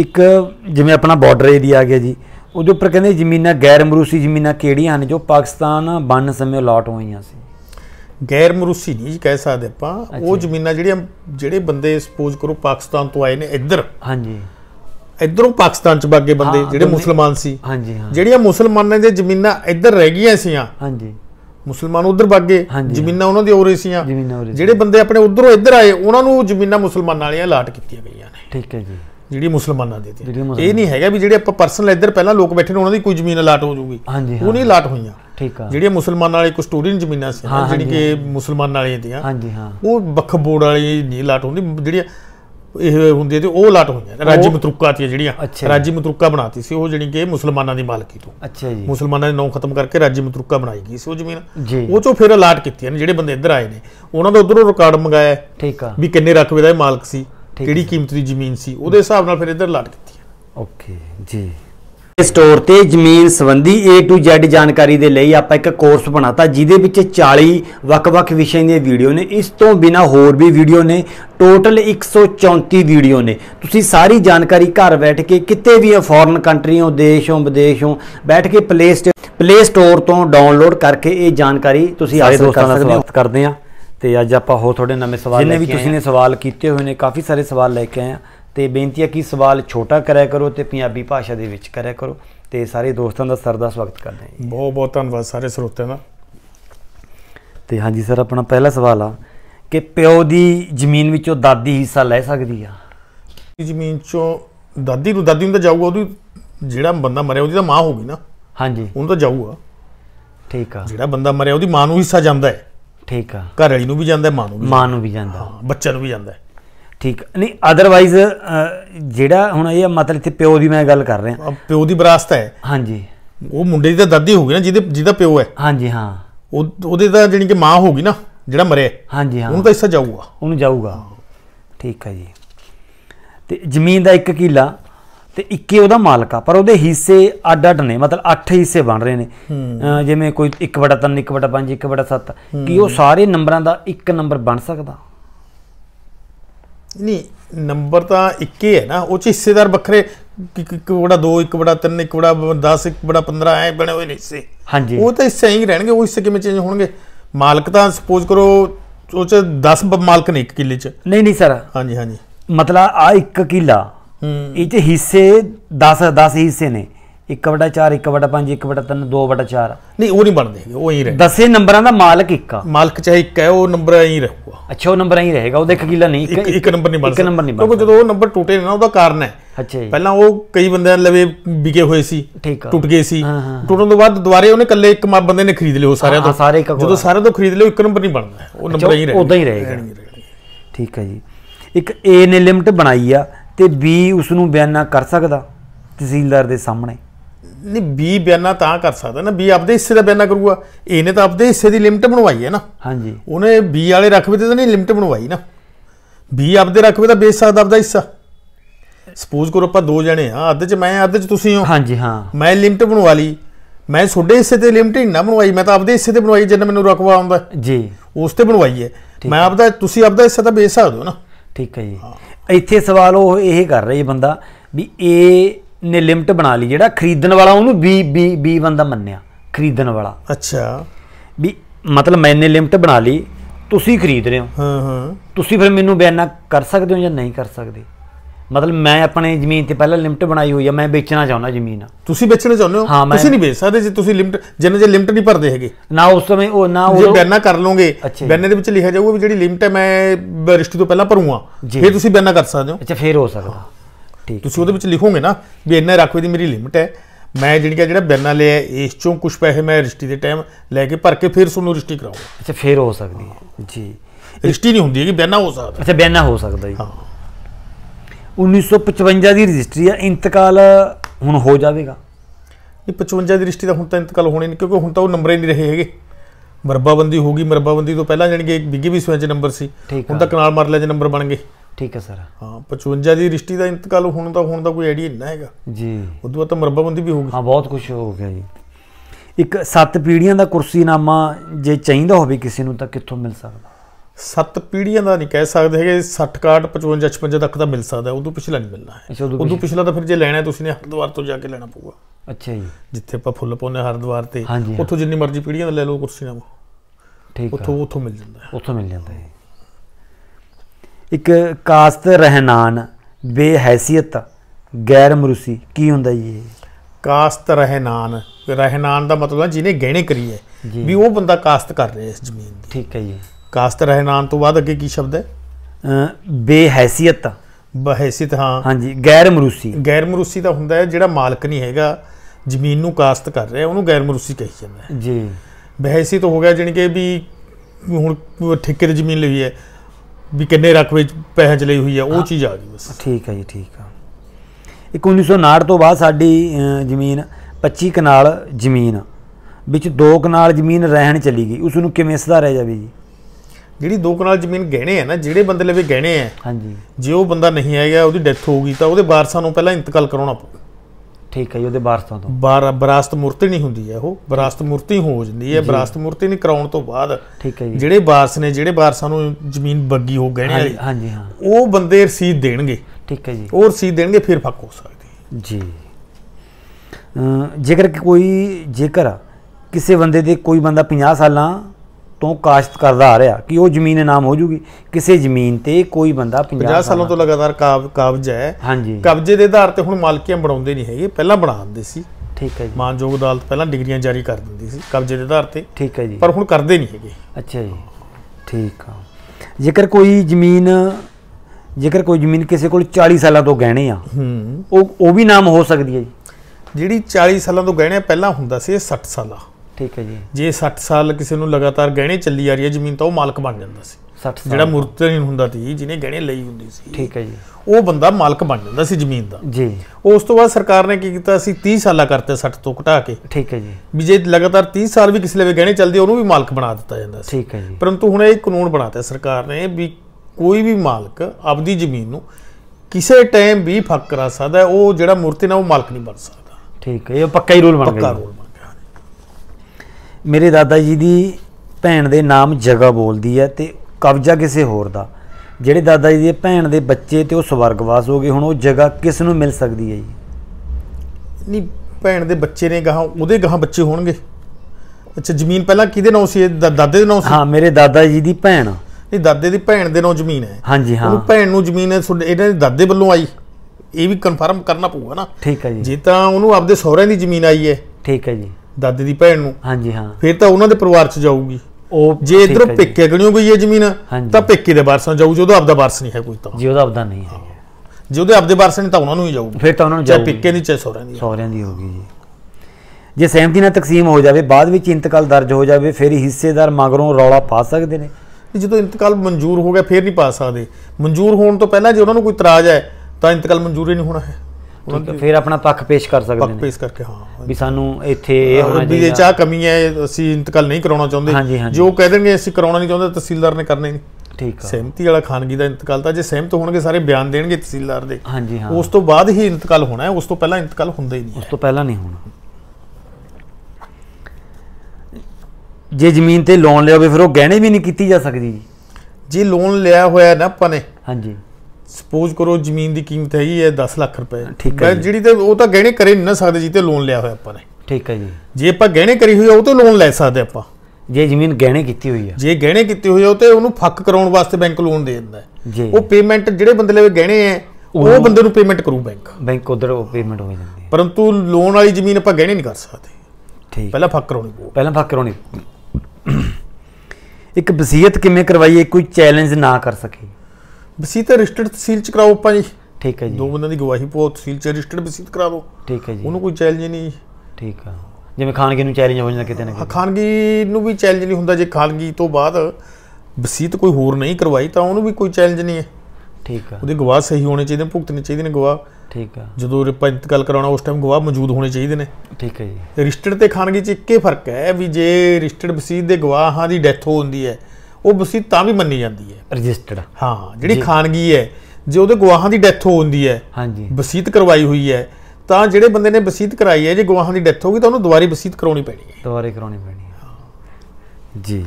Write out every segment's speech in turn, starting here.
ਇੱਕ ਜਿਵੇਂ ਆਪਣਾ ਬਾਰਡਰ ਏਰੀਆ ਆ ਗਿਆ ਜੀ ਉਹਦੇ ਉੱਪਰ ਕਹਿੰਦੇ ਜ਼ਮੀਨਾਂ ਗੈਰ ਮਰੂਸੀ ਜ਼ਮੀਨਾਂ ਕਿਹੜੀਆਂ ਹਨ ਜੋ ਪਾਕਿਸਤਾਨ ਬੰਨ ਸਮੇਂ ਅਲਾਟ ਹੋਈਆਂ ਸੀ ਗੈਰ ਮਰੂਸੀ ਨਹੀਂ ਕਹਿ ਸਕਦੇ ਆਪਾਂ ਉਹ ਜ਼ਮੀਨਾਂ ਜਿਹੜੀਆਂ ਜਿਹੜੇ ਬੰਦੇ ਸਪੋਜ਼ ਕਰੋ ਪਾਕਿਸਤਾਨ ਤੋਂ ਆਏ ਨੇ ਇੱਧਰ ਹਾਂਜੀ ਇੱਧਰੋਂ ਪਾਕਿਸਤਾਨ ਚ ਬਾਗੇ ਬੰਦੇ ਜਿਹੜੇ ਮੁਸਲਮਾਨ ਸੀ ਹਾਂਜੀ ਹਾਂ ਜਿਹੜੀਆਂ ਮੁਸਲਮਾਨਾਂ ਦੀਆਂ ਜ਼ਮੀਨਾਂ ਇੱਧਰ ਰਹਿ ਗਈਆਂ ਸੀਆਂ ਹਾਂਜੀ ਮੁਸਲਮਾਨ ਉਧਰ ਬਾਗੇ ਜ਼ਮੀਨਾਂ ਉਹਨਾਂ ਦੀ ਹੋ ਔਰੇ ਸੀਆਂ ਜਿਹੜੇ ਬੰਦੇ ਆਪਣੇ ਉਧਰੋਂ ਇੱਧਰ ਆਏ ਉਹਨਾਂ ਨੂੰ ਜ਼ਮੀਨਾਂ ਮੁਸਲਮਾਨਾਂ ਵਾਲੀਆਂ ਲਾਟ ਕੀਤੀਆਂ ਗਈਆਂ ਨੇ ਠੀਕ ਹੈ ਜੀ ਜਿਹੜੀ ਮੁਸਲਮਾਨਾਂ ਦੀ ਤੇ ਇਹ ਨਹੀਂ ਹੈਗਾ ਵੀ ਜਿਹੜੇ ਆਪਾਂ ਪਰਸਨਲ ਇੱਧਰ ਪਹਿਲਾਂ ਲੋਕ ਬੈਠੇ ਨੇ ਉਹਨਾਂ ਦੀ ਕੋਈ ਜ਼ਮੀਨ ਅਲਾਟ ਹੋ ਜੂਗੀ ਉਹ ਨਹੀਂ ਅਲਾਟ ਹੋਈਆਂ ਠੀਕ ਆ ਜਿਹੜੀਆਂ ਮੁਸਲਮਾਨਾਂ ਵਾਲੇ ਕਸਟੋਡੀਅਨ ਜ਼ਮੀਨਾਂ ਸੀ ਜਿਹੜੀ ਕਿ ਮੁਸਲਮਾਨਾਂ ਵਾਲੀਆਂ ਦੀਆਂ ਹਾਂਜੀ ਹਾਂ ਉਹ ਬਖ ਬੋਰਡ ਵਾਲੀ ਨਹੀਂ ਅਲਾਟ ਹੁੰਦੀ ਜਿਹੜੀਆਂ ਇਹ ਹੁੰਦੀ ਤੇ ਉਹ ਲਾਟ ਹੋਈਆਂ ਰਾਜੀ ਮਤਰੂਕਾ ਤੇ ਜਿਹੜੀਆਂ ਰਾਜੀ ਮਤਰੂਕਾ ਬਣਾਤੀ ਸੀ ਉਹ ਜਿਹੜੀ ਕਿ ਮੁਸਲਮਾਨਾਂ ਦੀ ਮਾਲਕੀ ਤੋਂ ਅੱਛਾ ਜੀ ਮੁਸਲਮਾਨਾਂ ਨੇ ਨਾਂ ਖਤਮ ਕਰਕੇ ਰਾਜੀ ਮਤਰੂਕਾ ਬਣਾਈ ਗਈ ਸੀ ਉਹ ਜ਼ਮੀਨ ਉਹ ਚੋਂ ਫਿਰ ਅਲਾਟ ਕੀਤੀਆਂ ਨੇ ਜਿਹੜੇ ਬੰਦੇ ਇੱਧਰ ਆਏ ਨੇ ਉਹਨਾਂ ਦਾ ਉਧਰੋਂ ਰਿਕਾਰਡ ਮੰਗਾਇਆ ਠੀਕ ਆ ਵੀ ਕਿੰਨੇ ਰਕਬੇ ਦਾ ਇਹ ਮਾਲਕ ਸੀ ਕਿਹੜੀ ਕੀਮਤ ਦੀ ਜ਼ਮੀਨ ਸੀ ਉਹਦੇ ਹਿਸਾਬ ਨਾਲ ਫਿਰ ਇੱਧਰ ਲਾਟ ਕੀਤੀ ਓਕੇ ਜੀ ਇਸ ਸਟੋਰ ਤੇ ਜ਼ਮੀਨ ਸੰਬੰਧੀ A to Z ਜਾਣਕਾਰੀ ਦੇ ਲਈ ਆਪਾਂ ਇੱਕ ਕੋਰਸ ਬਣਾਤਾ ਜਿਹਦੇ ਵਿੱਚ 40 ਵੱਖ-ਵੱਖ ਵਿਸ਼ਿਆਂ ਦੀਆਂ ਵੀਡੀਓ ਨੇ ਇਸ ਤੋਂ ਬਿਨਾ ਹੋਰ ਵੀ ਵੀਡੀਓ ਨੇ ਟੋਟਲ 134 ਵੀਡੀਓ ਨੇ ਤੁਸੀਂ ਸਾਰੀ ਜਾਣਕਾਰੀ ਘਰ ਬੈਠ ਕੇ ਕਿਤੇ ਵੀ ਫੋਰਨ ਕੰਟਰੀਆਂ ਦੇਸ਼ੋਂ ਵਿਦੇਸ਼ੋਂ ਬੈਠ ਕੇ ਪਲੇ ਸਟੋਰ ਤੋਂ ਡਾਊਨਲੋਡ ਕਰਕੇ ਇਹ ਜਾਣਕਾਰੀ ਤੁਸੀਂ ਆਪਣੇ ਦੋਸਤਾਂ ਨਾਲ ਸਾਂਝਾ ਕਰਦੇ ਆ ਤੇ ਅੱਜ ਆਪਾਂ ਹੋਰ ਤੁਹਾਡੇ ਨਵੇਂ ਸਵਾਲ ਲੈ ਕੇ ਜਿੰਨੇ ਵੀ ਤੁਸੀਂ ਨੇ ਸਵਾਲ ਕੀਤੇ ਹੋਏ ਨੇ ਕਾਫੀ ਸਾਰੇ ਸਵਾਲ ਲੈ ਕੇ ਆਏ ਆ ਤੇ ਬੇਨਤੀ ਹੈ ਕਿ ਸਵਾਲ ਛੋਟਾ ਕਰਿਆ ਕਰੋ ਤੇ ਪੰਜਾਬੀ ਭਾਸ਼ਾ ਦੇ ਵਿੱਚ ਕਰਿਆ ਕਰੋ ਤੇ ਸਾਰੇ ਦੋਸਤਾਂ ਦਾ ਸਰਦਾ ਸਵਾਗਤ ਕਰਦੇ ਹਾਂ ਬਹੁਤ ਬਹੁਤ ਧੰਨਵਾਦ ਸਾਰੇ ਸਰੋਤਿਆਂ ਦਾ ਤੇ ਹਾਂਜੀ ਸਰ ਆਪਣਾ ਪਹਿਲਾ ਸਵਾਲ ਆ ਕਿ ਪਿਓ ਦੀ ਜ਼ਮੀਨ ਵਿੱਚੋਂ ਦਾਦੀ ਹਿੱਸਾ ਲੈ ਸਕਦੀ ਆ ਜ਼ਮੀਨ ਚੋਂ ਦਾਦੀ ਨੂੰ ਦਾਦੀ ਨੂੰ ਤਾਂ ਜਾਊਗਾ ਉਹਦੀ ਜਿਹੜਾ ਬੰਦਾ ਮਰਿਆ ਉਹਦੀ ਤਾਂ ਮਾਂ ਹੋਗੀ ਨਾ ਹਾਂਜੀ ਉਹਨੂੰ ਤਾਂ ਜਾਊਗਾ ਠੀਕ ਆ ਜਿਹੜਾ ਬੰਦਾ ਮਰਿਆ ਉਹਦੀ ਮਾਂ ਨੂੰ ਹਿੱਸਾ ਜਾਂਦਾ ਹੈ ਠੀਕ ਆ ਘਰ ਵਾਲੀ ਨੂੰ ਵੀ ਜਾਂਦਾ ਮਾਂ ਨੂੰ ਵੀ ਮਾਂ ਨੂੰ ਵੀ ਜਾਂਦਾ ਹਾਂ ਨੂੰ ਵੀ ਜਾਂਦਾ ਠੀਕ ਨਹੀਂ ਅਦਰਵਾਈਜ਼ ਜਿਹੜਾ ਹੁਣ ਇਹ ਮਤਲਬ ਇੱਥੇ ਪਿਓ ਦੀ ਮੈਂ ਗੱਲ ਕਰ ਰਿਹਾ ਪਿਓ ਦੀ ਵਿਰਾਸਤ ਹੈ ਹਾਂਜੀ ਉਹ ਮੁੰਡੇ ਦੀ ਤਾਂ ਦਾਦੀ ਹੋ ਗਈ ਨਾ ਜਿਹਦੇ ਜਿਹਦਾ ਪਿਓ ਹੈ ਹਾਂਜੀ ਹਾਂ ਉਹਦੇ ਤਾਂ ਜਿਹੜੀ ਕਿ ਮਾਂ ਹੋ ਗਈ ਨਾ ਜਿਹੜਾ ਮਰਿਆ ਹਾਂਜੀ ਹਾਂ ਉਹਨੂੰ ਤਾਂ ਹਿੱਸਾ ਜਾਊਗਾ ਉਹਨੂੰ ਜਾਊਗਾ ਠੀਕ ਹੈ ਜੀ ਤੇ ਜ਼ਮੀਨ ਦਾ ਇੱਕ ਕਿੱਲਾ ਤੇ 21 ਉਹਦਾ ਮਾਲਕ ਆ ਪਰ ਉਹਦੇ ਹਿੱਸੇ ਅੱਡ ਅੱਡ ਨੇ ਮਤਲਬ 8 ਹਿੱਸੇ ਬਣ ਰਹੇ ਨੇ ਜਿਵੇਂ ਕੋਈ 1/3 1/5 1/7 ਕੀ ਉਹ ਸਾਰੇ ਨੰਬਰਾਂ ਦਾ ਇੱਕ ਨੰਬਰ ਬਣ ਸਕਦਾ ਨਹੀਂ ਨੰਬਰ ਤਾਂ 1 ਹੈ ਨਾ ਉਹ ਚ ਹਿੱਸੇਦਾਰ ਵੱਖਰੇ 1/2 1/3 1/10 1/15 ਐ ਬਣੇ ਹੋਏ ਨੇ ਹਿੱਸੇ ਹਾਂਜੀ ਉਹ ਤਾਂ ਹਿੱਸੇ ਹੀ ਰਹਿਣਗੇ ਉਹ ਹਿੱਸੇ ਕਿਵੇਂ ਚੇਂਜ ਹੋਣਗੇ ਮਾਲਕ ਤਾਂ ਸਪੋਜ਼ ਕਰੋ ਉਹ ਚ 10 ਮਾਲਕ ਨੇ ਇੱਕ ਕਿੱਲੇ ਚ ਨਹੀਂ ਨਹੀਂ ਸਰ ਹਾਂਜੀ ਹਾਂਜੀ ਮਤਲਬ ਆ ਇੱਕ ਕਿੱਲਾ ਇਹ ਚ ਹਿੱਸੇ 10 10 ਹਿੱਸੇ ਨੇ 1/4 1/5 1/3 2/4 ਨਹੀਂ ਉਹ ਨਹੀਂ ਬਣਦੇ ਉਹ ਹੀ ਰਹੇ ਦਸੇ ਨੰਬਰਾਂ ਦਾ ਮਾਲਕ ਇੱਕ ਆ ਮਾਲਕ ਚਾਹੇ ਇੱਕ ਹੈ ਉਹ ਨੰਬਰ ਐਂ ਹੀ ਰਹੂਗਾ ਅੱਛਾ ਉਹ ਨੰਬਰ ਐਂ ਹੀ ਰਹੇਗਾ ਉਹਦੇ ਖਕੀਲਾ ਨਹੀਂ ਇੱਕ ਇੱਕ ਨੰਬਰ ਨਹੀਂ ਬਣਦਾ ਇੱਕ ਨੰਬਰ ਨਹੀਂ ਬਣਦਾ ਕਿਉਂਕਿ ਜਦੋਂ ਉਹ ਨੰਬਰ ਟੁੱਟੇ ਨੇ ਨਾ ਉਹਦਾ ਕਾਰਨ ਹੈ ਅੱਛਾ ਜੀ ਪਹਿਲਾਂ ਉਹ ਕਈ ਬੰਦਿਆਂ ਲਵੇ ਵਿਕੇ ਹੋਏ ਸੀ ਟੁੱਟ ਗਏ ਸੀ ਟੁੱਟਣ ਤੋਂ ਬਾਅਦ ਦੁਬਾਰੇ ਉਹਨੇ ਇਕੱਲੇ ਇੱਕ ਮਾ ਬੰਦੇ ਨੇ ਖਰੀਦ ਲਿਓ ਸਾਰਿਆਂ ਤੋਂ ਸਾਰੇ ਜਦੋਂ ਸਾਰਿਆਂ ਤੋਂ ਖਰੀਦ ਲਿਓ ਇੱਕ ਨੰਬਰ ਨਹੀਂ ਬਣਦਾ ਉਹ ਨੰਬਰ ਐਂ ਰਹੇਗਾ ਉਦਾਂ ਹੀ ਰਹੇਗਾ ਠੀਕ ਹੈ ਜੀ ਇੱਕ ਏ ਨੇ ਲਿਮਟ ਬਣਾਈ ਆ ਤੇ ਬੀ ਉਸ ਨੂੰ ਬਿਆਨਾ ਕਰ ਸਕਦਾ ਤਹਿਸੀਲਦਾਰ ਦੇ ਸਾਹਮਣੇ ਨਹੀਂ ਬੀ ਬਿਆਨਾ ਤਾਂ ਕਰ ਸਕਦਾ ਨਾ ਬੀ ਆਪਦੇ ਹਿੱਸੇ ਦਾ ਬਿਆਨਾ ਕਰੂਗਾ ਇਹਨੇ ਤਾਂ ਆਪਦੇ ਹਿੱਸੇ ਦੀ ਲਿਮਟ ਬਣਵਾਈ ਹੈ ਨਾ ਹਾਂਜੀ ਉਹਨੇ ਬੀ ਵਾਲੇ ਰਕਬੇ ਤੇ ਤਾਂ ਨਹੀਂ ਲਿਮਟ ਬਣਵਾਈ ਨਾ ਬੀ ਆਪਦੇ ਰਕਬੇ ਦਾ ਵੇਚ ਸਕਦਾ ਆਪਦਾ ਹਿੱਸਾ ਸਪੋਜ਼ ਕਰੋ ਆਪਾਂ ਦੋ ਜਣੇ ਆ ਅੱਧ ਚ ਮੈਂ ਅੱਧ ਚ ਤੁਸੀਂ ਹੋ ਹਾਂਜੀ ਹਾਂ ਮੈਂ ਲਿਮਟ ਬਣਵਾ ਲਈ ਮੈਂ ਤੁਹਾਡੇ ਹਿੱਸੇ ਤੇ ਲਿਮਟ ਹੀ ਨਾ ਬਣਵਾਈ ਮੈਂ ਤਾਂ ਆਪਦੇ ਹਿੱਸੇ ਤੇ ਬਣਵਾਈ ਜਿੰਨਾ ਮੈਨੂੰ ਰਕਵਾ ਆਉਂਦਾ ਜੀ ਉਸ ਤੇ ਬਣਵਾਈ ਹੈ ਮੈਂ ਆਪਦਾ ਤੁਸੀਂ ਆਪਦਾ ਹਿੱਸਾ ਤਾਂ ਵੇਚ ਸਕਦੇ ਹੋ ਨਾ ਠੀਕ ਹੈ ਜੀ ਇੱਥੇ ਸਵਾਲ ਉਹ ਇਹ ਕਰ ਰਿਹਾ ਇਹ ਬੰਦਾ ਵੀ ਏ ਨੇ ਲਿਮਟ ਬਣਾ ਲਈ ਜਿਹੜਾ ਖਰੀਦਣ ਵਾਲਾ ਉਹਨੂੰ ਬੀ ਬੀ ਬੀ ਬੰਦਾ ਮੰਨਿਆ ਖਰੀਦਣ ਵਾਲਾ ਅੱਛਾ ਵੀ ਮਤਲਬ ਮੈਨੇ ਲਿਮਟ ਬਣਾ ਲਈ ਤੁਸੀਂ ਖਰੀਦ ਰਹੇ ਹੋ ਹਾਂ ਹਾਂ ਤੁਸੀਂ ਫਿਰ ਮੈਨੂੰ ਬਿਆਨਾ ਕਰ ਸਕਦੇ ਹੋ ਜਾਂ ਨਹੀਂ ਕਰ ਸਕਦੇ ਮਤਲਬ ਮੈਂ ਆਪਣੇ ਜ਼ਮੀਨ ਤੇ ਪਹਿਲਾਂ ਲਿਮਟ ਬਣਾਈ ਹੋਈ ਆ ਮੈਂ ਵੇਚਣਾ ਚਾਹੁੰਦਾ ਜ਼ਮੀਨ ਤੁਸੀਂ ਵੇਚਣਾ ਚਾਹੁੰਦੇ ਹੋ ਤੁਸੀਂ ਨਹੀਂ ਵੇਚ ਸਕਦੇ ਜੇ ਤੁਸੀਂ ਲਿਮਟ ਜਿੰਨੇ ਜੇ ਲਿਮਟ ਨਹੀਂ ਭਰਦੇ ਹੈਗੇ ਨਾ ਉਸ ਸਮੇਂ ਉਹ ਨਾ ਉਹ ਜੇ ਬੈਨਾ ਕਰ ਲਓਗੇ ਬੈਨੇ ਦੇ ਵਿੱਚ ਲਿਖਿਆ ਜਾਊਗਾ ਵੀ ਜਿਹੜੀ ਲਿਮਟ ਹੈ ਮੈਂ ਰਿਸ਼ਤੇ ਤੋਂ ਪਹਿਲਾਂ ਭਰੂਗਾ ਫਿਰ ਤੁਸੀਂ ਬੈਨਾ ਕਰ ਸਕਦੇ ਹੋ ਅੱਛਾ ਫਿਰ ਹੋ ਸਕਦਾ ਠੀਕ ਤੁਸੀਂ ਉਹਦੇ ਵਿੱਚ ਲਿਖੋਗੇ ਨਾ ਵੀ ਇੰਨਾ ਰੱਖਵੇ ਦੀ ਮੇਰੀ ਲਿਮਟ ਹੈ ਮੈਂ ਜਿਹੜੀ ਕਿ ਜਿਹੜਾ ਬੈਨਾ ਲਿਆ ਇਸ ਚੋਂ ਕੁਝ ਪੈਸੇ ਮੈਂ ਰਿਸ਼ਤੇ ਦੇ ਟਾਈਮ ਲੈ ਕੇ ਭਰ ਕੇ ਫਿਰ ਤੁਹਾਨੂੰ ਰਿਸ਼ਤੇ ਕਰਾਉਂਗਾ ਅੱਛਾ ਫਿਰ ਹੋ ਸਕਦੀ ਹੈ ਜੀ ਰਿਸ਼ਤੇ ਨਹੀਂ ਹੁੰਦੀ ਕਿ ਬੈਨਾ ਹੋ ਸਕਦਾ ਅੱਛਾ ਬੈਨਾ ਹੋ ਸਕਦਾ ਜੀ ਹਾਂ 1955 ਦੀ ਰਜਿਸਟਰੀ ਆ ਇੰਤਕਾਲ ਹੁਣ ਹੋ ਜਾਵੇਗਾ ਇਹ 55 ਦੀ ਰਜਿਸਟਰੀ ਦਾ ਹੁਣ ਤਾਂ ਇੰਤਕਾਲ ਹੋਣੇ ਨਹੀਂ ਕਿਉਂਕਿ ਹੁਣ ਤਾਂ ਉਹ ਨੰਬਰੇ ਨਹੀਂ ਰਹੇ ਹੈਗੇ ਮਰਬਾਬੰਦੀ ਹੋ ਗਈ ਮਰਬਾਬੰਦੀ ਤੋਂ ਪਹਿਲਾਂ ਜਾਨਗੇ ਬਿੱਗੇ ਵੀ ਸਵੈਂਚ ਨੰਬਰ ਸੀ ਹੁਣ ਤਾਂ ਕਨਾਲ ਮਰਲੇ ਚ ਨੰਬਰ ਬਣ ਗਏ ਠੀਕ ਹੈ ਸਰ ਹਾਂ 55 ਦੀ ਰਿਸ਼ਤੀ ਦਾ ਇੰਤਕਾਲ ਹੁਣ ਤਾਂ ਹੁਣ ਦਾ ਕੋਈ ਆਈਡੀਆ ਨਹੀਂ ਹੈਗਾ ਜੀ ਉਦੋਂ ਬਾਅਦ ਤਾਂ ਮਰਬਾਬੰਦੀ ਵੀ ਹੋ ਗਈ ਹਾਂ ਬਹੁਤ ਕੁਝ ਹੋ ਗਿਆ ਜੀ ਇੱਕ ਸੱਤ ਪੀੜੀਆਂ ਦਾ ਕੁਰਸੀਨਾਮਾ ਜੇ ਚਾਹੀਦਾ ਹੋਵੇ ਕਿਸੇ ਨੂੰ ਤਾਂ ਕਿੱਥੋਂ ਮਿਲ ਸਕਦਾ ਸੱਤ ਪੀੜ੍ਹੀਆਂ ਦਾ ਨਹੀਂ ਕਹਿ ਸਕਦੇ ਹੈਗੇ 60 65 55 ਤੱਕ ਦਾ ਮਿਲ ਸਕਦਾ ਉਦੋਂ ਪਿਛਲਾ ਨਹੀਂ ਮਿਲਣਾ ਹੈ ਉਦੋਂ ਪਿਛਲਾ ਤਾਂ ਫਿਰ ਜੇ ਲੈਣਾ ਤੁਸੀਂ ਨੇ ਹਰਦੁਆਰ ਤੋਂ ਜਾ ਕੇ ਲੈਣਾ ਪਊਗਾ ਅੱਛਾ ਜੀ ਜਿੱਥੇ ਆਪਾਂ ਫੁੱਲ ਪਾਉਨੇ ਹਰਦੁਆਰ ਤੇ ਉੱਥੋਂ ਜਿੰਨੀ ਮਰਜ਼ੀ ਪੀੜ੍ਹੀਆਂ ਦਾ ਲੈ ਲਓ ਕੁਰਸੀ ਨਾਮ ਠੀਕ ਉੱਥੋਂ ਉੱਥੋਂ ਮਿਲ ਜਾਂਦਾ ਹੈ ਉੱਥੋਂ ਮਿਲ ਜਾਂਦਾ ਹੈ ਇੱਕ ਕਾਸਤ ਰਹਿਨਾਨ ਬੇਹੈਸੀਅਤ ਗੈਰ ਮਰੂਸੀ ਕੀ ਹੁੰਦਾ ਜੀ ਇਹ ਕਾਸਤ ਰਹਿਨਾਨ ਰਹਿਨਾਨ ਦਾ ਮਤਲਬ ਹੈ ਜਿਹਨੇ ਗਹਿਣੇ ਕਰੀਏ ਵੀ ਉਹ ਬੰਦਾ ਕਾਸਤ ਕਰ ਰਿਹਾ ਇਸ ਜ਼ਮੀਨ ਦੀ ਠੀਕ ਹੈ ਜੀ ਕਾਸਤ ਰਹਿਨਾਨ ਤੋਂ ਬਾਅਦ ਅੱਗੇ ਕੀ ਸ਼ਬਦ ਹੈ ਬੇਹੈਸੀਅਤ ਬਹਿਸੀਅਤ ਹਾਂ ਹਾਂਜੀ ਗੈਰ ਮਰੂਸੀ ਗੈਰ ਮਰੂਸੀ ਦਾ ਹੁੰਦਾ ਹੈ ਜਿਹੜਾ ਮਾਲਕ ਨਹੀਂ ਹੈਗਾ ਜ਼ਮੀਨ ਨੂੰ ਕਾਸਤ ਕਰ ਰਿਹਾ ਉਹਨੂੰ ਗੈਰ ਮਰੂਸੀ ਕਹੀ ਜਾਂਦਾ ਹੈ ਜੀ ਬਹਿਸੀਅਤ ਹੋ ਗਿਆ ਜਿਹਨਕੇ ਵੀ ਹੁਣ ਠੇਕੇ ਤੇ ਜ਼ਮੀਨ ਲਈ ਹੈ ਵੀ ਕਿੰਨੇ ਰਕਵੇ ਪੈਸੇ ਚ ਲਈ ਹੋਈ ਹੈ ਉਹ ਚੀਜ਼ ਆ ਗਈ ਬਸ ਠੀਕ ਹੈ ਜੀ ਠੀਕ ਹੈ 1959 ਤੋਂ ਬਾਅਦ ਸਾਡੀ ਜ਼ਮੀਨ 25 ਕਨਾਲ ਜ਼ਮੀਨ ਵਿੱਚ 2 ਕਨਾਲ ਜ਼ਮੀਨ ਰਹਿਣ ਚਲੀ ਗਈ ਉਸ ਨੂੰ ਕਿਵੇਂ ਸੁਧਾਰਿਆ ਜਾਵੇ ਜੀ ਜਿਹੜੀ ਦੋ ਕਨਾਲ ਜ਼ਮੀਨ ਗਹਿਣੇ ਆ ਨਾ ਜਿਹੜੇ ਬੰਦੇ ਲਈ ਗਹਿਣੇ ਆ ਹਾਂਜੀ ਜੇ ਉਹ ਬੰਦਾ ਨਹੀਂ ਆਏਗਾ ਉਹਦੀ ਡੈਥ ਹੋ ਗਈ ਤਾਂ ਉਹਦੇ ਵਾਰਸਾਂ ਨੂੰ ਪਹਿਲਾਂ ਇੰਤਕਾਲ ਕਰਾਉਣਾ ਪਊ ਠੀਕ ਹੈ ਜੀ ਉਹਦੇ ਵਾਰਸਾਂ ਤੋਂ ਬਾਰ ਬਰਾਸਤ ਮੂਰਤੀ ਨਹੀਂ ਹੁੰਦੀ ਹੈ ਉਹ ਬਰਾਸਤ ਮੂਰਤੀ ਹੋ ਜਾਂਦੀ ਹੈ ਬਰਾਸਤ ਮੂਰਤੀ ਨਹੀਂ ਕਰਾਉਣ ਤੋਂ ਬਾਅਦ ਠੀਕ ਹੈ ਜੀ ਜਿਹੜੇ ਵਾਰਸ ਨੇ ਜਿਹੜੇ ਵਾਰਸਾਂ ਨੂੰ ਜ਼ਮੀਨ ਬੱਗੀ ਹੋ ਗਹਿਣੇ ਵਾਲੀ ਹਾਂਜੀ ਹਾਂ ਉਹ ਬੰਦੇ ਰਸੀਦ ਦੇਣਗੇ ਠੀਕ ਹੈ ਜੀ ਉਹ ਰਸੀਦ ਦੇਣਗੇ ਫਿਰ ਫੱਕ ਹੋ ਸਕਦੀ ਜੀ ਜੇਕਰ ਕੋਈ ਜੇਕਰ ਕਿਸੇ ਬੰਦੇ ਦੇ ਕੋਈ ਬੰਦਾ 50 ਸਾਲਾਂ ਤੋਂ ਕਾਸ਼ਤ ਕਰਦਾ ਆ ਰਿਹਾ ਕਿ ਉਹ ਜ਼ਮੀਨ ਇਨਾਮ ਹੋ ਜੂਗੀ ਕਿਸੇ ਜ਼ਮੀਨ ਤੇ ਕੋਈ ਬੰਦਾ 50 ਸਾਲਾਂ ਤੋਂ ਲਗਾਤਾਰ ਕਬਜ਼ਾ ਹੈ ਹਾਂਜੀ ਕਬਜ਼ੇ ਦੇ ਆਧਾਰ ਤੇ ਹੁਣ ਮਾਲਕੀਆਂ ਬਣਾਉਂਦੇ ਨਹੀਂ ਹੈਗੇ ਪਹਿਲਾਂ ਬਣਾਉਂਦੇ ਸੀ ਠੀਕ ਹੈ ਜੀ ਮਾਨਯੋਗ ਅਦਾਲਤ ਪਹਿਲਾਂ ਡਿਗਰੀਆਂ ਜਾਰੀ ਕਰ ਦਿੰਦੀ ਸੀ ਕਬਜ਼ੇ ਦੇ ਆਧਾਰ ਤੇ ਠੀਕ ਹੈ ਜੀ ਪਰ ਹੁਣ ਕਰਦੇ ਨਹੀਂ ਹੈਗੇ ਅੱਛਾ ਜੀ ਠੀਕ ਆ ਜੇਕਰ ਕੋਈ ਜ਼ਮੀਨ ਜੇਕਰ ਕੋਈ ਜ਼ਮੀਨ ਕਿਸੇ ਕੋਲ 40 ਸਾਲਾਂ ਤੋਂ ਗਹਿਣੇ ਆ ਉਹ ਉਹ ਵੀ ਨਾਮ ਹੋ ਸਕਦੀ ਹੈ ਜੀ ਜਿਹੜੀ 40 ਸਾਲਾਂ ਤੋਂ ਗਹਿਣੇ ਪਹਿਲਾਂ ਹੁੰਦਾ ਸੀ ਇਹ 60 ਸਾਲਾਂ ਠੀਕ ਹੈ ਜੀ ਜੇ 60 ਸਾਲ ਕਿਸੇ ਨੂੰ ਲਗਾਤਾਰ ਗਹਿਣੇ ਚੱਲੀ ਆ ਰਹੀ ਹੈ ਜ਼ਮੀਨ ਤਾਂ ਉਹ ਮਾਲਕ ਬਣ ਜਾਂਦਾ ਸੀ 60 ਸਾਲ ਜਿਹੜਾ ਮੁਰਤਰੀਨ ਹੁੰਦਾ ਸੀ ਜਿਹਨੇ ਗਹਿਣੇ ਲਈ ਹੁੰਦੀ ਸੀ ਠੀਕ ਹੈ ਜੀ ਉਹ ਬੰਦਾ ਮਾਲਕ ਬਣ ਜਾਂਦਾ ਸੀ ਜ਼ਮੀਨ ਦਾ ਜੀ ਉਸ ਤੋਂ ਬਾਅਦ ਸਰਕਾਰ ਨੇ ਕੀ ਕੀਤਾ ਸੀ 30 ਸਾਲਾ ਕਰਤੇ 60 ਤੋਂ ਘਟਾ ਕੇ ਠੀਕ ਹੈ ਜੀ ਵੀ ਜੇ ਲਗਾਤਾਰ 30 ਸਾਲ ਵੀ ਕਿਸੇ ਲਈ ਗਹਿਣੇ ਚੱਲਦੇ ਉਹਨੂੰ ਵੀ ਮਾਲਕ ਬਣਾ ਦਿੱਤਾ ਜਾਂਦਾ ਸੀ ਠੀਕ ਹੈ ਜੀ ਪਰੰਤੂ ਹੁਣ ਇਹ ਕਾਨੂੰਨ ਬਣਾਤਾ ਸਰਕਾਰ ਨੇ ਵੀ ਕੋਈ ਵੀ ਮਾਲਕ ਆਪਦੀ ਜ਼ਮੀਨ ਨੂੰ ਕਿਸੇ ਟਾਈਮ ਵੀ ਫੱਕ ਕਰਾ ਸਕਦਾ ਉਹ ਜਿਹੜਾ ਮੂਰਤੀ ਨਾ ਉਹ ਮਾਲਕ ਨਹੀਂ ਬਣ ਸਕਦਾ ਠੀਕ ਹੈ ਇਹ ਪੱਕਾ ਹੀ ਰੂਲ ਬਣ ਗਿਆ ਪੱਕਾ ਰੂਲ ਮੇਰੇ ਦਾਦਾ ਜੀ ਦੀ ਭੈਣ ਦੇ ਨਾਮ ਜਗਾ ਬੋਲਦੀ ਹੈ ਤੇ ਕਬਜ਼ਾ ਕਿਸੇ ਹੋਰ ਦਾ ਜਿਹੜੇ ਦਾਦਾ ਜੀ ਦੀ ਭੈਣ ਦੇ ਬੱਚੇ ਤੇ ਉਹ ਸਵਰਗਵਾਸ ਹੋ ਗਏ ਹੁਣ ਉਹ ਜਗਾ ਕਿਸ ਨੂੰ ਮਿਲ ਸਕਦੀ ਹੈ ਜੀ ਨਹੀਂ ਭੈਣ ਦੇ ਬੱਚੇ ਨੇ ਗਾਹਾਂ ਉਹਦੇ ਗਾਹ ਬੱਚੇ ਹੋਣਗੇ ਅੱਛਾ ਜ਼ਮੀਨ ਪਹਿਲਾਂ ਕਿਹਦੇ ਨਾਮ ਸੀ ਦਾਦੇ ਦੇ ਨਾਮ ਸੀ ਹਾਂ ਮੇਰੇ ਦਾਦਾ ਜੀ ਦੀ ਭੈਣ ਨਹੀਂ ਦਾਦੇ ਦੀ ਭੈਣ ਦੇ ਨਾਮ ਜ਼ਮੀਨ ਹੈ ਹਾਂਜੀ ਹਾਂ ਉਹ ਭੈਣ ਨੂੰ ਜ਼ਮੀਨ ਇਹਨਾਂ ਦੇ ਦਾਦੇ ਵੱਲੋਂ ਆਈ ਇਹ ਵੀ ਕਨਫਰਮ ਕਰਨਾ ਪਊਗਾ ਨਾ ਠੀਕ ਹੈ ਜੀ ਜੇ ਤਾਂ ਉਹਨੂੰ ਆਪਦੇ ਸਹੁਰਿਆਂ ਦੀ ਜ਼ਮੀਨ ਆਈ ਹੈ ਠੀਕ ਹੈ ਜੀ ਦਾਦੇ ਦੀ ਭੈਣ ਨੂੰ ਹਾਂਜੀ ਹਾਂ ਫਿਰ ਤਾਂ ਉਹਨਾਂ ਦੇ ਪਰਿਵਾਰ 'ਚ ਜਾਊਗੀ ਉਹ ਜੇ ਇਧਰੋਂ ਪਿੱਕੇ ਗਣਿਓ ਗਈ ਇਹ ਜ਼ਮੀਨ ਤਾਂ ਪਿੱਕੇ ਦੇ ਵਾਰਸਾਂ ਜਾਊ ਜਦੋਂ ਆਪਦਾ ਵਾਰਸ ਨਹੀਂ ਹੈ ਕੋਈ ਤਾਂ ਜੀ ਉਹਦਾ ਆਪਦਾ ਨਹੀਂ ਹੈ ਜੇ ਉਹਦੇ ਆਪਦੇ ਵਾਰਸ ਨੇ ਤਾਂ ਉਹਨਾਂ ਨੂੰ ਹੀ ਜਾਊਗੀ ਫਿਰ ਤਾਂ ਉਹਨਾਂ ਨੂੰ ਜਾਊ ਪਿੱਕੇ ਦੀ ਚ ਸੋਹਰਿਆਂ ਦੀ ਸੋਹਰਿਆਂ ਦੀ ਹੋਗੀ ਜੀ ਜੇ ਸਹਿਮਤੀ ਨਾਲ ਤਕਸੀਮ ਹੋ ਜਾਵੇ ਬਾਅਦ ਵਿੱਚ ਇੰਤਕਾਲ ਦਰਜ ਹੋ ਜਾਵੇ ਫਿਰ ਹਿੱਸੇਦਾਰ ਮਗਰੋਂ ਰੌਲਾ ਪਾ ਸਕਦੇ ਨੇ ਜਦੋਂ ਇੰਤਕਾਲ ਮਨਜ਼ੂਰ ਹੋ ਗਿਆ ਫਿਰ ਨਹੀਂ ਪਾ ਸਕਦੇ ਮਨਜ਼ੂਰ ਹੋਣ ਤੋਂ ਪਹਿਲਾਂ ਜੇ ਉਹਨਾਂ ਨੂੰ ਕੋਈ ਇਤਰਾਜ਼ ਹੈ ਤਾਂ ਇੰਤਕਾਲ ਮਨਜ਼ੂਰ ਹੀ ਨਹੀਂ ਹੋਣਾ ਹੈ ਫਿਰ ਆਪਣਾ ਪੱਖ ਪੇਸ਼ ਕਰ ਸਕਦੇ ਨੇ ਪੱਖ ਪੇਸ਼ ਕਰਕੇ ਹਾਂ ਵੀ ਸਾਨੂੰ ਇੱਥੇ ਇਹ ਹੋਣਾ ਚਾਹੀਦਾ ਚਾਹ ਕਮੀ ਹੈ ਅਸੀਂ ਇੰਤਕਾਲ ਨਹੀਂ ਕਰਾਉਣਾ ਚਾਹੁੰਦੇ ਜੋ ਕਹਿ ਦੇਣਗੇ ਅਸੀਂ ਕਰਾਉਣਾ ਨਹੀਂ ਚਾਹੁੰਦੇ ਤਹਿਸੀਲਦਾਰ ਨੇ ਕਰਨਾ ਹੀ ਨਹੀਂ ਠੀਕ ਹੈ ਸਹਿਮਤੀ ਵਾਲਾ ਖਾਨਗੀ ਦਾ ਇੰਤਕਾਲ ਤਾਂ ਜੇ ਸਹਿਮਤ ਹੋਣਗੇ ਸਾਰੇ ਬਿਆਨ ਦੇਣਗੇ ਤਹਿਸੀਲਦਾਰ ਦੇ ਹਾਂਜੀ ਹਾਂ ਉਸ ਤੋਂ ਬਾਅਦ ਹੀ ਇੰਤਕਾਲ ਹੋਣਾ ਹੈ ਉਸ ਤੋਂ ਪਹਿਲਾਂ ਇੰਤਕਾਲ ਹੁੰਦਾ ਹੀ ਨਹੀਂ ਉਸ ਤੋਂ ਪਹਿਲਾਂ ਨਹੀਂ ਹੋਣਾ ਜੇ ਜ਼ਮੀਨ ਤੇ ਲੋਨ ਲਿਆ ਹੋਵੇ ਫਿਰ ਉਹ ਗਹਿਣੇ ਵੀ ਨਹੀਂ ਕੀਤੀ ਜਾ ਸਕਦੀ ਜੀ ਜੇ ਲੋਨ ਲਿਆ ਹੋਇਆ ਨਾ ਆਪਾਂ ਨੇ ਹਾਂਜੀ ਸਪੋਜ਼ ਕਰੋ ਜ਼ਮੀਨ ਦੀ ਕੀਮਤ ਹੈਗੀ ਹੈ 10 ਲੱਖ ਰੁਪਏ ਠੀਕ ਹੈ ਜਿਹੜੀ ਤੇ ਉਹ ਤਾਂ ਗਹਿਣੇ ਕਰੇ ਨਹੀਂ ਨਾ ਸਕਦੇ ਜੀ ਤੇ ਲੋਨ ਲਿਆ ਹੋਇਆ ਆਪਾਂ ਨੇ ਠੀਕ ਹੈ ਜੀ ਜੇ ਆਪਾਂ ਗਹਿਣੇ ਕਰੀ ਹੋਈ ਆ ਉਹ ਤੇ ਲੋਨ ਲੈ ਸਕਦੇ ਆਪਾਂ ਜੇ ਜ਼ਮੀਨ ਗਹਿਣੇ ਕੀਤੀ ਹੋਈ ਆ ਜੇ ਗਹਿਣੇ ਕੀਤੀ ਹੋਈ ਆ ਤੇ ਉਹਨੂੰ ਫੱਕ ਕਰਾਉਣ ਵਾਸਤੇ ਬੈਂਕ ਲੋਨ ਦੇ ਦਿੰਦਾ ਜੀ ਉਹ ਪੇਮੈਂਟ ਜਿਹੜੇ ਬੰਦੇ ਲਈ ਗਹਿਣੇ ਹੈ ਉਹ ਬੰਦੇ ਨੂੰ ਪੇਮੈਂਟ ਕਰੂ ਬੈਂਕ ਬੈਂਕ ਉਧਰ ਉਹ ਪੇਮੈਂਟ ਹੋ ਜਾਂਦੀ ਹੈ ਪਰੰਤੂ ਲੋਨ ਵਾਲੀ ਜ਼ਮੀਨ ਆਪਾਂ ਗਹਿਣੇ ਨਹੀਂ ਕਰ ਸਕਦੇ ਠੀਕ ਪਹਿਲਾਂ ਫੱਕ ਕਰਾਉਣੀ ਪਊ ਪਹਿਲਾਂ ਫੱਕ ਕਰਾਉਣੀ ਇੱਕ ਵਸੀਅਤ ਕਿਵੇਂ ਕਰਵਾਈਏ ਕੋਈ ਚੈਲੰਜ ਨਾ ਕਰ ਸਕੇ ਬਸੀਤ ਰਜਿਸਟਰਡ ਤਹਿਸੀਲ ਚ ਕਰਾਓ ਆਪਾਂ ਜੀ ਠੀਕ ਹੈ ਜੀ ਦੋ ਬੰਦਿਆਂ ਦੀ ਗਵਾਹੀ ਪਵਾਓ ਤਹਿਸੀਲ ਚ ਰਜਿਸਟਰਡ ਬਸੀਤ ਕਰਾ ਠੀਕ ਹੈ ਜੀ ਉਹਨੂੰ ਕੋਈ ਚੈਲੰਜ ਨਹੀਂ ਠੀਕ ਆ ਜਿਵੇਂ ਖਾਨਗੀ ਨੂੰ ਚੈਲੰਜ ਹੋ ਜਾਂਦਾ ਕਿਤੇ ਨਾ ਕਿਤੇ ਖਾਨਗੀ ਨੂੰ ਵੀ ਚੈਲੰਜ ਨਹੀਂ ਹੁੰਦਾ ਜੇ ਖਾਨਗੀ ਤੋਂ ਬਾਅਦ ਬਸੀਤ ਕੋਈ ਹੋਰ ਨਹੀਂ ਕਰਵਾਈ ਤਾਂ ਉਹਨੂੰ ਵੀ ਕੋਈ ਚੈਲੰਜ ਨਹੀਂ ਹੈ ਠੀਕ ਆ ਉਹਦੇ ਗਵਾਹ ਸਹੀ ਹੋਣੇ ਚਾਹੀਦੇ ਨੇ ਭੁਗਤਨੇ ਚਾਹੀਦੇ ਨੇ ਗਵਾਹ ਠੀਕ ਆ ਜਦੋਂ ਰਿਪੰਤ ਗੱਲ ਕਰਾਉਣਾ ਉਸ ਟਾਈਮ ਗਵਾਹ ਮੌਜੂਦ ਹੋਣੇ ਚਾਹੀਦੇ ਨੇ ਠੀਕ ਹੈ ਜੀ ਰਜਿਸਟਰਡ ਤੇ ਖਾਨਗੀ ਚ ਇੱਕੇ ਫਰਕ ਹੈ ਵੀ ਜੇ ਰਜਿਸਟਰਡ ਬਸੀਤ ਦੇ ਗਵਾਹਾਂ ਦੀ ਡੈਥ ਹੋ ਹੁੰਦੀ ਹੈ ਉਹ ਮਸੀਤ ਤਾਂ ਵੀ ਮੰਨੀ ਜਾਂਦੀ ਹੈ ਰਜਿਸਟਰਡ ਹਾਂ ਜਿਹੜੀ ਖਾਨਗੀ ਹੈ ਜੇ ਉਹਦੇ ਗਵਾਹਾਂ ਦੀ ਡੈਥ ਹੋ ਹੁੰਦੀ ਹੈ ਹਾਂਜੀ ਵਸੀਤ ਕਰਵਾਈ ਹੋਈ ਹੈ ਤਾਂ ਜਿਹੜੇ ਬੰਦੇ ਨੇ ਵਸੀਤ ਕਰਾਈ ਹੈ ਜੇ ਗਵਾਹਾਂ ਦੀ ਡੈਥ ਹੋ ਗਈ ਤਾਂ ਉਹਨੂੰ ਦੁਬਾਰੀ ਵਸੀਤ ਕਰਾਉਣੀ ਪੈਣੀ ਹੈ ਦੁਬਾਰੇ ਕਰਾਉਣੀ ਪੈਣੀ ਹੈ ਜੀ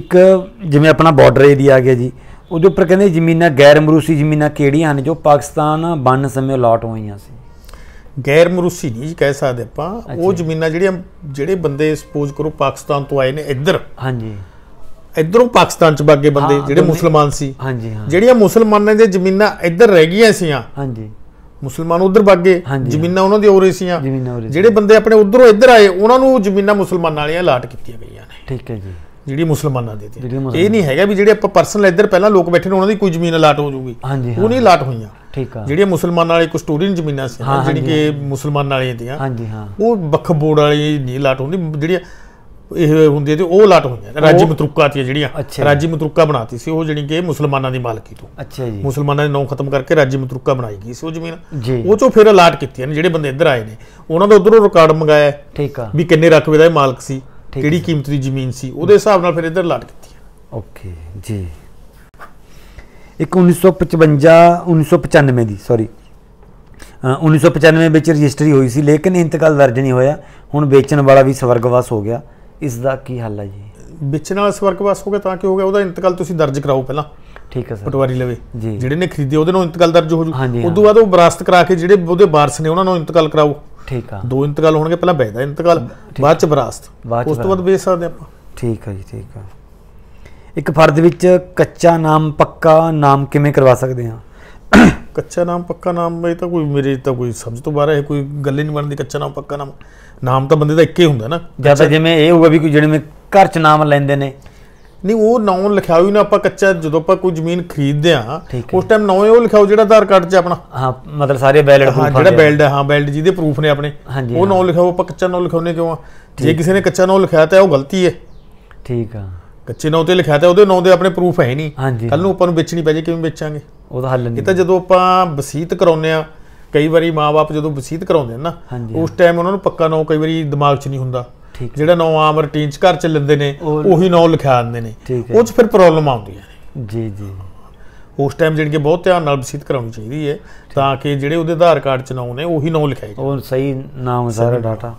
ਇੱਕ ਜਿਵੇਂ ਆਪਣਾ ਬਾਰਡਰ ਏਰੀਆ ਆ ਗਿਆ ਜੀ ਉਹਦੇ ਉੱਪਰ ਕਹਿੰਦੇ ਜ਼ਮੀਨਾਂ ਗੈਰ ਮਰੂਸੀ ਜ਼ਮੀਨਾਂ ਕਿਹੜੀਆਂ ਹਨ ਜੋ ਪਾਕਿਸਤਾਨ ਬੰਨ ਸਮੇਂ ਅਲਾਟ ਹੋਈਆਂ ਸੀ ਗੈਰ ਮਰੂਸੀ ਨਹੀਂ ਕਹਿ ਸਕਦੇ ਆਪਾਂ ਉਹ ਜ਼ਮੀਨਾਂ ਜਿਹੜੀਆਂ ਜਿਹੜੇ ਬੰਦੇ ਸਪੋਜ਼ ਕਰੋ ਪਾਕਿਸਤਾਨ ਤੋਂ ਆਏ ਨੇ ਇੱਧਰ ਹਾਂਜੀ ਇੱਧਰੋਂ ਪਾਕਿਸਤਾਨ ਚ ਬਾਗੇ ਬੰਦੇ ਜਿਹੜੇ ਮੁਸਲਮਾਨ ਸੀ ਹਾਂਜੀ ਹਾਂ ਜਿਹੜੀਆਂ ਮੁਸਲਮਾਨਾਂ ਦੀਆਂ ਜ਼ਮੀਨਾਂ ਇੱਧਰ ਰਹਿ ਗਈਆਂ ਸੀਆਂ ਹਾਂਜੀ ਮੁਸਲਮਾਨ ਉਧਰ ਬਾਗੇ ਜ਼ਮੀਨਾਂ ਉਹਨਾਂ ਦੀ ਹੋ ਔਰੇ ਸੀਆਂ ਜਿਹੜੇ ਬੰਦੇ ਆਪਣੇ ਉਧਰੋਂ ਇੱਧਰ ਆਏ ਉਹਨਾਂ ਨੂੰ ਜ਼ਮੀਨਾਂ ਮੁਸਲਮਾਨਾਂ ਵਾਲੀਆਂ ਲਾਟ ਕੀਤੀਆਂ ਗਈਆਂ ਨੇ ਠੀਕ ਹੈ ਜੀ ਜਿਹੜੀ ਮੁਸਲਮਾਨਾਂ ਦੇ ਤੇ ਇਹ ਨਹੀਂ ਹੈਗਾ ਵੀ ਜਿਹੜੇ ਆਪਾਂ ਪਰਸਨਲ ਇੱਧਰ ਪਹਿਲਾਂ ਲੋਕ ਬੈਠੇ ਨੇ ਉਹਨਾਂ ਦੀ ਕੋਈ ਜ਼ਮੀਨ ਲਾਟ ਹੋ ਜੂਗੀ ਉਹ ਨਹੀਂ ਲਾਟ ਹੋਈਆਂ ਠੀਕ ਆ ਜਿਹੜੀਆਂ ਮੁਸਲਮਾਨਾਂ ਵਾਲੇ ਕਸਟੋਰੀਅਨ ਜ਼ਮੀਨਾਂ ਸੀ ਜਿਹੜੀ ਕਿ ਮੁਸਲਮਾਨਾਂ ਵਾਲੀਆਂ ਦੀਆਂ ਹਾਂਜੀ ਹਾਂ ਉਹ ਬਖਬੋੜ ਵਾਲੀ ਨਹੀਂ ਲਾਟ ਹੁੰਦੀ ਜਿਹੜੀਆਂ ਇਹ ਹੁੰਦੀ ਤੇ ਉਹ ਲਾਟ ਹੁੰਦੀਆਂ ਰਾਜੀ ਮਤਰੁਕਾ ਤੀ ਜਿਹੜੀਆਂ ਰਾਜੀ ਮਤਰੁਕਾ ਬਣਾਤੀ ਸੀ ਉਹ ਜਿਹੜੀ ਕਿ ਮੁਸਲਮਾਨਾਂ ਦੀ ਮਾਲਕੀ ਤੋਂ ਅੱਛਾ ਜੀ ਮੁਸਲਮਾਨਾਂ ਨੇ ਨੌ ਖਤਮ ਕਰਕੇ ਰਾਜੀ ਮਤਰੁਕਾ ਬਣਾਈ ਗਈ ਸੀ ਉਹ ਜ਼ਮੀਨ ਉਹ ਚੋਂ ਫਿਰ ਲਾਟ ਕੀਤੀਆਂ ਨੇ ਜਿਹੜੇ ਬੰਦੇ ਇੱਧਰ ਆਏ ਨੇ ਉਹਨਾਂ ਦਾ ਉਧਰੋਂ ਰਿਕਾਰਡ ਮੰਗਾਇਆ ਠੀਕ ਆ ਵੀ ਕਿੰਨੇ ਰਕਬੇ ਦਾ ਇਹ ਮਾਲਕ ਸੀ ਕਿਹੜੀ ਕੀਮਤ ਦੀ ਜ਼ਮੀਨ ਸੀ ਉਹਦੇ ਹਿਸਾਬ ਨਾਲ ਫਿਰ ਇੱਧਰ ਲਾਟ ਕੀਤੀ ਓਕੇ ਜੀ ਇੱਕ 1955 1995 ਦੀ ਸੌਰੀ 1995 ਵਿੱਚ ਰਜਿਸਟਰੀ ਹੋਈ ਸੀ ਲੇਕਿਨ ਇੰਤਕਾਲ ਦਰਜ ਨਹੀਂ ਹੋਇਆ ਹੁਣ ਵੇਚਣ ਵਾਲਾ ਵੀ ਸਵਰਗਵਾਸ ਹੋ ਗਿਆ ਇਸ ਦਾ ਕੀ ਹੱਲ ਹੈ ਜੀ ਵੇਚਣ ਵਾਲਾ ਸਵਰਗਵਾਸ ਹੋ ਗਿਆ ਤਾਂ ਕਿ ਹੋ ਗਿਆ ਉਹਦਾ ਇੰਤਕਾਲ ਤੁਸੀਂ ਦਰਜ ਕਰਾਓ ਪਹਿਲਾਂ ਠੀਕ ਹੈ ਸਰ ਪਟਵਾਰੀ ਲਵੇ ਜਿਹੜੇ ਨੇ ਖਰੀਦੇ ਉਹਦੇ ਨੂੰ ਇੰਤਕਾਲ ਦਰਜ ਹੋ ਜੂ ਉਸ ਤੋਂ ਬਾਅਦ ਉਹ ਵਿਰਾਸਤ ਕਰਾ ਕੇ ਜਿਹੜੇ ਉਹਦੇ ਵਾਰਸ ਨੇ ਉਹਨਾਂ ਨੂੰ ਇੰਤਕਾਲ ਕਰਾਓ ਠੀਕ ਆ ਦੋ ਇੰਤਕਾਲ ਹੋਣਗੇ ਪਹਿਲਾਂ ਬੈਦਾ ਇੰਤਕਾਲ ਬਾਅਦ ਚ ਵਿਰਾਸਤ ਉਸ ਤੋਂ ਬਾਅਦ ਵੇਚ ਸਕਦੇ ਆਪਾਂ ਠੀਕ ਹੈ ਜੀ ਠੀਕ ਆ ਇੱਕ ਫਰਦ ਵਿੱਚ ਕੱਚਾ ਨਾਮ ਪੱਕਾ ਨਾਮ ਕਿਵੇਂ ਕਰਵਾ ਸਕਦੇ ਹਾਂ ਕੱਚਾ ਨਾਮ ਪੱਕਾ ਨਾਮ ਇਹ ਤਾਂ ਕੋਈ ਮੇਰੇ ਤਾਂ ਕੋਈ ਸਮਝ ਤੋਂ ਬਾਹਰ ਹੈ ਕੋਈ ਗੱਲ ਹੀ ਨਹੀਂ ਬਣਦੀ ਕੱਚਾ ਨਾਮ ਪੱਕਾ ਨਾਮ ਨਾਮ ਤਾਂ ਬੰਦੇ ਦਾ ਇੱਕ ਹੀ ਹੁੰਦਾ ਨਾ ਜਾਂ ਜਿਵੇਂ ਇਹ ਹੋਊਗਾ ਵੀ ਕੋਈ ਜਿਹੜੇ ਮੈਂ ਘਰ ਚ ਨਾਮ ਲੈਂਦੇ ਨੇ ਨਹੀਂ ਉਹ ਨਾਮ ਲਿਖਿਆ ਹੋਈ ਨਾ ਆਪਾਂ ਕੱਚਾ ਜਦੋਂ ਆਪਾਂ ਕੋਈ ਜ਼ਮੀਨ ਖਰੀਦਦੇ ਆ ਉਸ ਟਾਈਮ ਨਾਮ ਉਹ ਲਿਖਾਓ ਜਿਹੜਾ ਆਧਾਰ ਕਾਰਡ 'ਚ ਆਪਣਾ ਹਾਂ ਮਤਲਬ ਸਾਰੇ ਬੈਲਡ ਪ੍ਰੂਫ ਹਾਂ ਜਿਹੜਾ ਬੈਲਡ ਹਾਂ ਬੈਲਡ ਜਿਹਦੇ ਪ੍ਰੂਫ ਨੇ ਆਪਣੇ ਉਹ ਨਾਮ ਲਿਖਾਓ ਆਪਾਂ ਕੱਚਾ ਨਾਮ ਲਿਖਾਉਨੇ ਕਿਉਂ ਆ ਜੇ ਕਿਸੇ ਨੇ ਕੱਚਾ ਨਾਮ ਲਿਖਾਇਆ ਤਾਂ ਉਹ ਗਲਤੀ ਹੈ ਠੀਕ ਆ ਕੱਚੇ ਨਾਂ ਤੇ ਲਿਖਿਆ ਤਾਂ ਉਹਦੇ ਨਾਂ ਦੇ ਆਪਣੇ ਪ੍ਰੂਫ ਹੈ ਨਹੀਂ ਕੱਲ ਨੂੰ ਆਪਾਂ ਨੂੰ ਵੇਚਣੀ ਪੈ ਜੇ ਕਿਵੇਂ ਵੇਚਾਂਗੇ ਉਹਦਾ ਹੱਲ ਨਹੀਂ ਇਹ ਤਾਂ ਜਦੋਂ ਆਪਾਂ ਵਸੀਤ ਕਰਾਉਂਦੇ ਆ ਕਈ ਵਾਰੀ ਮਾਪੇ ਜਦੋਂ ਵਸੀਤ ਕਰਾਉਂਦੇ ਨਾ ਉਸ ਟਾਈਮ ਉਹਨਾਂ ਨੂੰ ਪੱਕਾ ਨਾਂ ਕਈ ਵਾਰੀ ਦਿਮਾਗ 'ਚ ਨਹੀਂ ਹੁੰਦਾ ਜਿਹੜਾ ਨਾਂ ਆਮ ਰੂਟੀਨ 'ਚ ਘਰ 'ਚ ਲੈਂਦੇ ਨੇ ਉਹੀ ਨਾਂ ਲਿਖਾ ਦਿੰਦੇ ਨੇ ਉਹ 'ਚ ਫਿਰ ਪ੍ਰੋਬਲਮ ਆਉਂਦੀ ਹੈ ਜੀ ਜੀ ਉਸ ਟਾਈਮ ਜਿਹੜੀ ਕਿ ਬਹੁਤ ਧਿਆਨ ਨਾਲ ਵਸੀਤ ਕਰਾਉਣੀ ਚਾਹੀਦੀ ਹੈ ਤਾਂ ਕਿ ਜਿਹੜੇ ਉਹਦੇ ਆਧਾਰ ਕਾਰਡ 'ਚ ਨਾਂ ਨੇ ਉਹੀ ਨਾਂ ਜਾਵੇ ਉਹ ਸਹੀ ਨਾਮ ਸਾਰਾ ਡਾਟਾ